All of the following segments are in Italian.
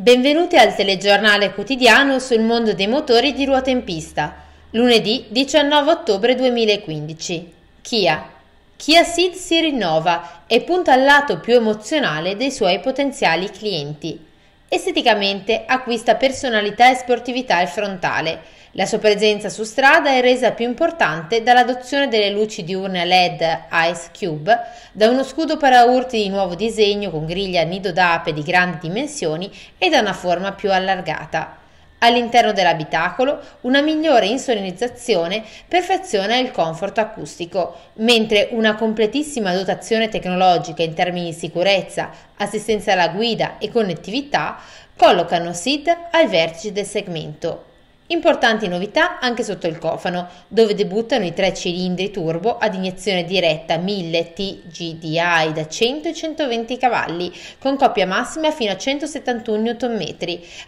Benvenuti al telegiornale quotidiano sul mondo dei motori di ruota in pista. Lunedì 19 ottobre 2015. Kia. Kia Seed si rinnova e punta al lato più emozionale dei suoi potenziali clienti. Esteticamente acquista personalità e sportività al frontale. La sua presenza su strada è resa più importante dall'adozione delle luci diurne LED Ice Cube, da uno scudo paraurti di nuovo disegno con griglia nido d'ape di grandi dimensioni e da una forma più allargata. All'interno dell'abitacolo una migliore insonorizzazione perfeziona il comfort acustico, mentre una completissima dotazione tecnologica in termini di sicurezza, assistenza alla guida e connettività collocano SID al vertice del segmento. Importanti novità anche sotto il cofano, dove debuttano i tre cilindri turbo ad iniezione diretta 1000 TGDI da 100 e 120 cavalli, con coppia massima fino a 171 Nm,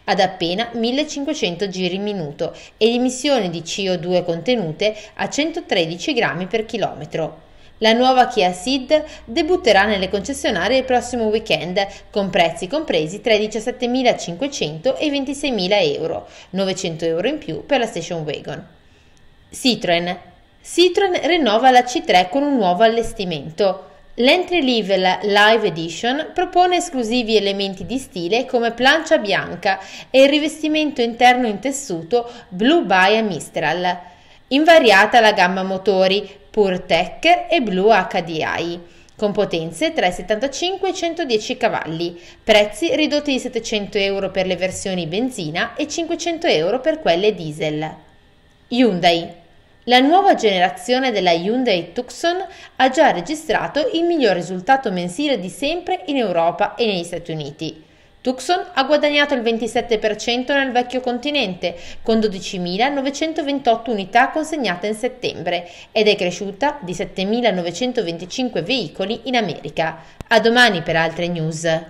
ad appena 1500 giri minuto e emissioni di CO2 contenute a 113 g per chilometro. La nuova Kia Ceed debutterà nelle concessionarie il prossimo weekend, con prezzi compresi tra i 17.500 e i 26.000 euro, 900 euro in più per la station wagon. Citroën Citroën rinnova la C3 con un nuovo allestimento. L'entry level Live Edition propone esclusivi elementi di stile come plancia bianca e il rivestimento interno in tessuto Blue Baia Mistral. Invariata la gamma motori, PureTech e Blue HDI con potenze tra i 75 e i 110 cavalli, prezzi ridotti di 700 euro per le versioni benzina e 500 euro per quelle diesel. Hyundai la nuova generazione della Hyundai Tucson ha già registrato il miglior risultato mensile di sempre in Europa e negli Stati Uniti. Tucson ha guadagnato il 27% nel vecchio continente, con 12.928 unità consegnate in settembre, ed è cresciuta di 7.925 veicoli in America. A domani per altre news.